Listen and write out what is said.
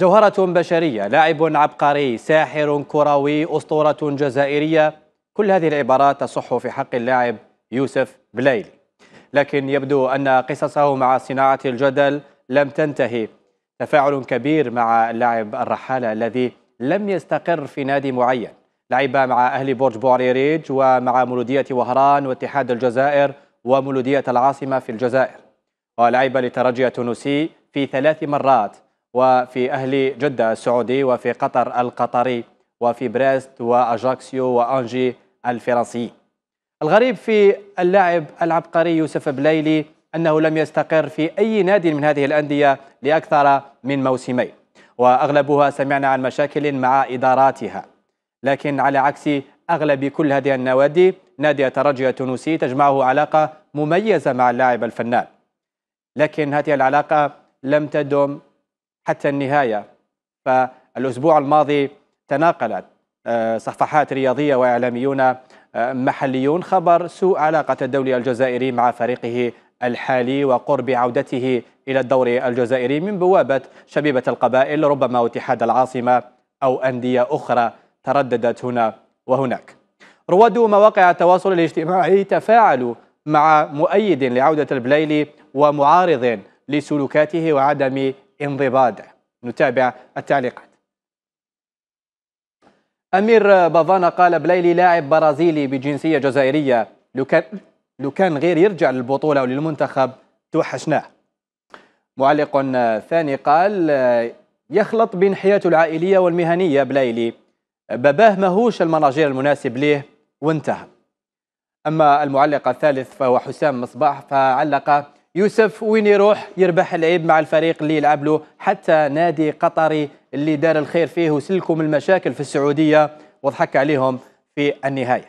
جوهرة بشرية لاعب عبقري ساحر كروي أسطورة جزائرية كل هذه العبارات تصح في حق اللاعب يوسف بليل لكن يبدو أن قصصه مع صناعة الجدل لم تنتهي تفاعل كبير مع اللاعب الرحالة الذي لم يستقر في نادي معين لعب مع أهل برج بوريريج ومع مولودية وهران واتحاد الجزائر ومولودية العاصمة في الجزائر ولعب للترجي التونسي في ثلاث مرات وفي أهل جدة السعودي وفي قطر القطري وفي بريست وأجاكسيو وأنجي الفرنسي الغريب في اللاعب العبقري يوسف بليلي أنه لم يستقر في أي نادي من هذه الأندية لأكثر من موسمين وأغلبها سمعنا عن مشاكل مع إداراتها لكن على عكس أغلب كل هذه النوادي نادي الترجي التونسي تجمعه علاقة مميزة مع اللاعب الفنان لكن هذه العلاقة لم تدم حتى النهاية فالأسبوع الماضي تناقلت آه، صفحات رياضية وإعلاميون آه، محليون خبر سوء علاقة الدولي الجزائري مع فريقه الحالي وقرب عودته إلى الدوري الجزائري من بوابة شبيبة القبائل ربما واتحاد العاصمة أو أندية أخرى ترددت هنا وهناك رواد مواقع التواصل الاجتماعي تفاعلوا مع مؤيد لعودة البليلي ومعارض لسلوكاته وعدم انضباط نتابع التعليقات أمير بافانا قال بليلي لاعب برازيلي بجنسية جزائرية لو كان, لو كان غير يرجع للبطولة وللمنتخب توحشناه معلق ثاني قال يخلط بين حياته العائلية والمهنية بليلي باباه ماهوش المناجير المناسب ليه وانتهى أما المعلق الثالث فهو حسام مصباح فعلق يوسف وين يروح يربح العيب مع الفريق اللي يلعب له حتى نادي قطري اللي دار الخير فيه وسلكم المشاكل في السعوديه وضحك عليهم في النهايه